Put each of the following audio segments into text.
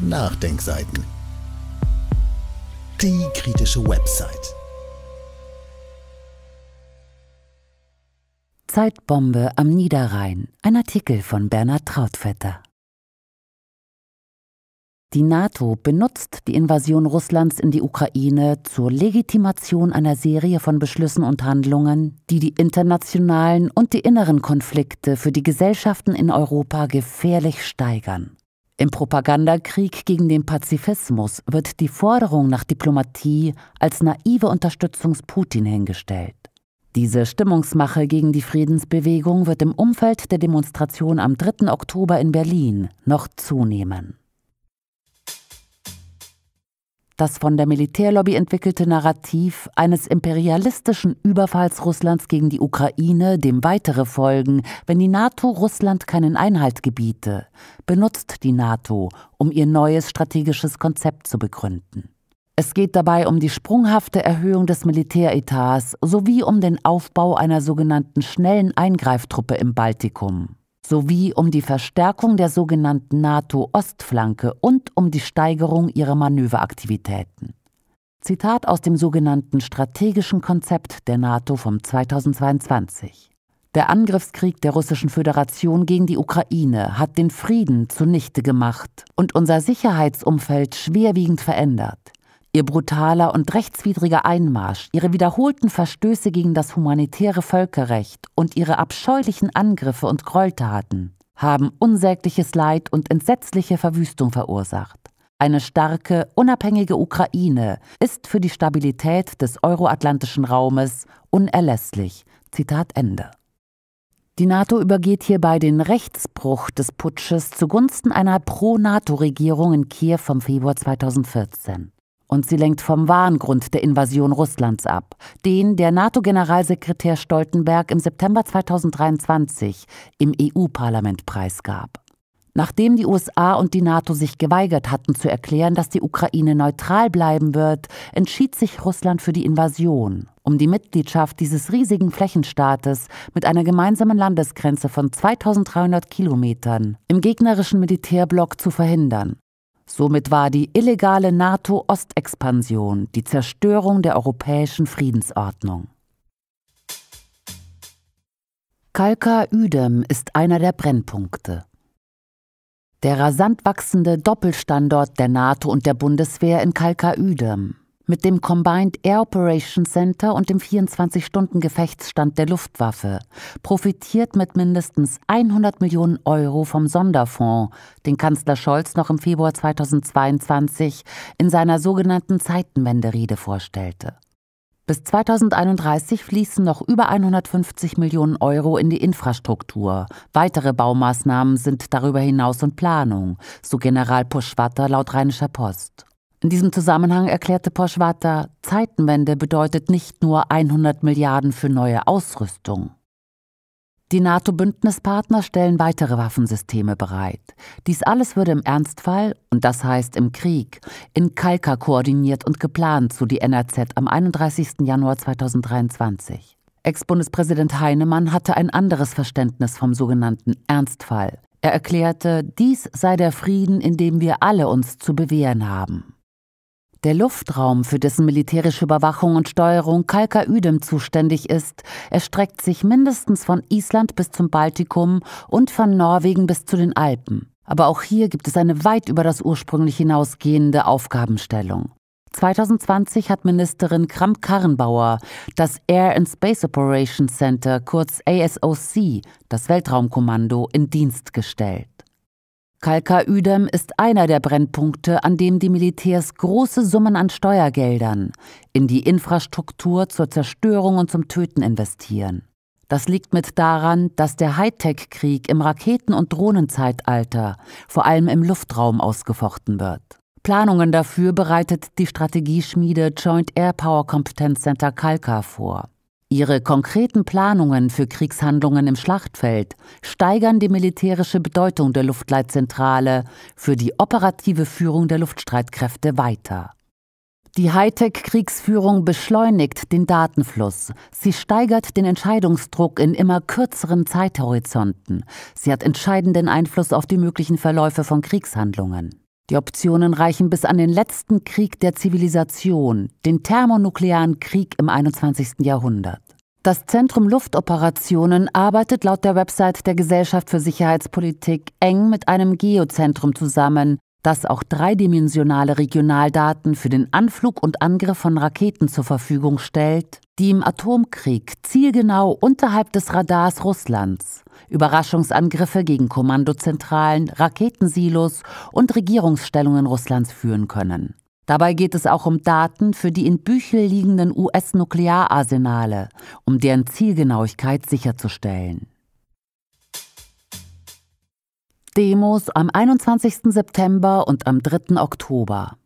Nachdenkseiten. Die kritische Website. Zeitbombe am Niederrhein. Ein Artikel von Bernhard Trautvetter. Die NATO benutzt die Invasion Russlands in die Ukraine zur Legitimation einer Serie von Beschlüssen und Handlungen, die die internationalen und die inneren Konflikte für die Gesellschaften in Europa gefährlich steigern. Im Propagandakrieg gegen den Pazifismus wird die Forderung nach Diplomatie als naive Unterstützung Putin hingestellt. Diese Stimmungsmache gegen die Friedensbewegung wird im Umfeld der Demonstration am 3. Oktober in Berlin noch zunehmen das von der Militärlobby entwickelte Narrativ eines imperialistischen Überfalls Russlands gegen die Ukraine dem weitere folgen, wenn die NATO Russland keinen Einhalt gebiete, benutzt die NATO, um ihr neues strategisches Konzept zu begründen. Es geht dabei um die sprunghafte Erhöhung des Militäretats sowie um den Aufbau einer sogenannten schnellen Eingreiftruppe im Baltikum sowie um die Verstärkung der sogenannten NATO-Ostflanke und um die Steigerung ihrer Manöveraktivitäten. Zitat aus dem sogenannten strategischen Konzept der NATO vom 2022. Der Angriffskrieg der Russischen Föderation gegen die Ukraine hat den Frieden zunichte gemacht und unser Sicherheitsumfeld schwerwiegend verändert. Ihr brutaler und rechtswidriger Einmarsch, ihre wiederholten Verstöße gegen das humanitäre Völkerrecht und ihre abscheulichen Angriffe und Gräueltaten haben unsägliches Leid und entsetzliche Verwüstung verursacht. Eine starke, unabhängige Ukraine ist für die Stabilität des euroatlantischen Raumes unerlässlich. Zitat Ende. Die NATO übergeht hierbei den Rechtsbruch des Putsches zugunsten einer Pro-NATO-Regierung in Kiew vom Februar 2014. Und sie lenkt vom wahren Grund der Invasion Russlands ab, den der NATO-Generalsekretär Stoltenberg im September 2023 im EU-Parlament preisgab. Nachdem die USA und die NATO sich geweigert hatten zu erklären, dass die Ukraine neutral bleiben wird, entschied sich Russland für die Invasion. Um die Mitgliedschaft dieses riesigen Flächenstaates mit einer gemeinsamen Landesgrenze von 2300 Kilometern im gegnerischen Militärblock zu verhindern. Somit war die illegale NATO-Ostexpansion die Zerstörung der europäischen Friedensordnung. Kalka Üdem ist einer der Brennpunkte. Der rasant wachsende Doppelstandort der NATO und der Bundeswehr in Kalka Üdem mit dem Combined Air Operations Center und dem 24-Stunden-Gefechtsstand der Luftwaffe, profitiert mit mindestens 100 Millionen Euro vom Sonderfonds, den Kanzler Scholz noch im Februar 2022 in seiner sogenannten Zeitenwende-Rede vorstellte. Bis 2031 fließen noch über 150 Millionen Euro in die Infrastruktur. Weitere Baumaßnahmen sind darüber hinaus in Planung, so General Puschwatter laut Rheinischer Post. In diesem Zusammenhang erklärte Poschwarter, Zeitenwende bedeutet nicht nur 100 Milliarden für neue Ausrüstung. Die NATO-Bündnispartner stellen weitere Waffensysteme bereit. Dies alles würde im Ernstfall, und das heißt im Krieg, in Kalka koordiniert und geplant, so die NRZ am 31. Januar 2023. Ex-Bundespräsident Heinemann hatte ein anderes Verständnis vom sogenannten Ernstfall. Er erklärte, dies sei der Frieden, in dem wir alle uns zu bewähren haben. Der Luftraum, für dessen militärische Überwachung und Steuerung Kalka Udem zuständig ist, erstreckt sich mindestens von Island bis zum Baltikum und von Norwegen bis zu den Alpen. Aber auch hier gibt es eine weit über das ursprünglich hinausgehende Aufgabenstellung. 2020 hat Ministerin Kramp-Karrenbauer das Air and Space Operations Center, kurz ASOC, das Weltraumkommando, in Dienst gestellt. Kalkaüdem ist einer der Brennpunkte, an dem die Militärs große Summen an Steuergeldern in die Infrastruktur zur Zerstörung und zum Töten investieren. Das liegt mit daran, dass der Hightech-Krieg im Raketen- und Drohnenzeitalter vor allem im Luftraum ausgefochten wird. Planungen dafür bereitet die Strategieschmiede Joint Air Power Competence Center Kalka vor. Ihre konkreten Planungen für Kriegshandlungen im Schlachtfeld steigern die militärische Bedeutung der Luftleitzentrale für die operative Führung der Luftstreitkräfte weiter. Die Hightech-Kriegsführung beschleunigt den Datenfluss. Sie steigert den Entscheidungsdruck in immer kürzeren Zeithorizonten. Sie hat entscheidenden Einfluss auf die möglichen Verläufe von Kriegshandlungen. Die Optionen reichen bis an den letzten Krieg der Zivilisation, den thermonuklearen Krieg im 21. Jahrhundert. Das Zentrum Luftoperationen arbeitet laut der Website der Gesellschaft für Sicherheitspolitik eng mit einem Geozentrum zusammen, dass auch dreidimensionale Regionaldaten für den Anflug und Angriff von Raketen zur Verfügung stellt, die im Atomkrieg zielgenau unterhalb des Radars Russlands Überraschungsangriffe gegen Kommandozentralen, Raketensilos und Regierungsstellungen Russlands führen können. Dabei geht es auch um Daten für die in Büchel liegenden US-Nukleararsenale, um deren Zielgenauigkeit sicherzustellen. Demos am 21. September und am 3. Oktober.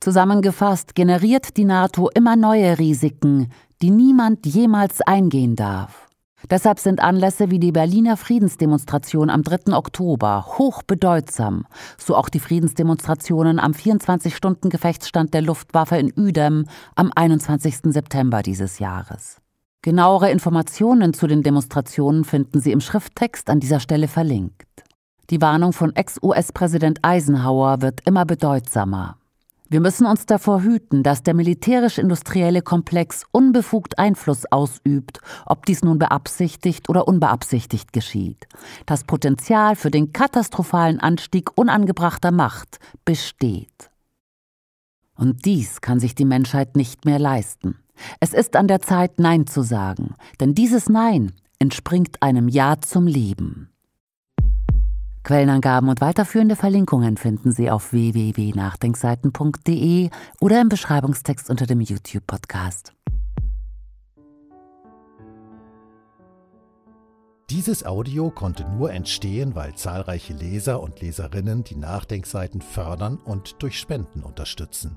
Zusammengefasst generiert die NATO immer neue Risiken, die niemand jemals eingehen darf. Deshalb sind Anlässe wie die Berliner Friedensdemonstration am 3. Oktober hochbedeutsam, so auch die Friedensdemonstrationen am 24-Stunden-Gefechtsstand der Luftwaffe in Uedem am 21. September dieses Jahres. Genauere Informationen zu den Demonstrationen finden Sie im Schrifttext an dieser Stelle verlinkt. Die Warnung von Ex-US-Präsident Eisenhower wird immer bedeutsamer. Wir müssen uns davor hüten, dass der militärisch-industrielle Komplex unbefugt Einfluss ausübt, ob dies nun beabsichtigt oder unbeabsichtigt geschieht. Das Potenzial für den katastrophalen Anstieg unangebrachter Macht besteht. Und dies kann sich die Menschheit nicht mehr leisten. Es ist an der Zeit, Nein zu sagen, denn dieses Nein entspringt einem Ja zum Leben. Quellenangaben und weiterführende Verlinkungen finden Sie auf www.nachdenkseiten.de oder im Beschreibungstext unter dem YouTube-Podcast. Dieses Audio konnte nur entstehen, weil zahlreiche Leser und Leserinnen die Nachdenkseiten fördern und durch Spenden unterstützen.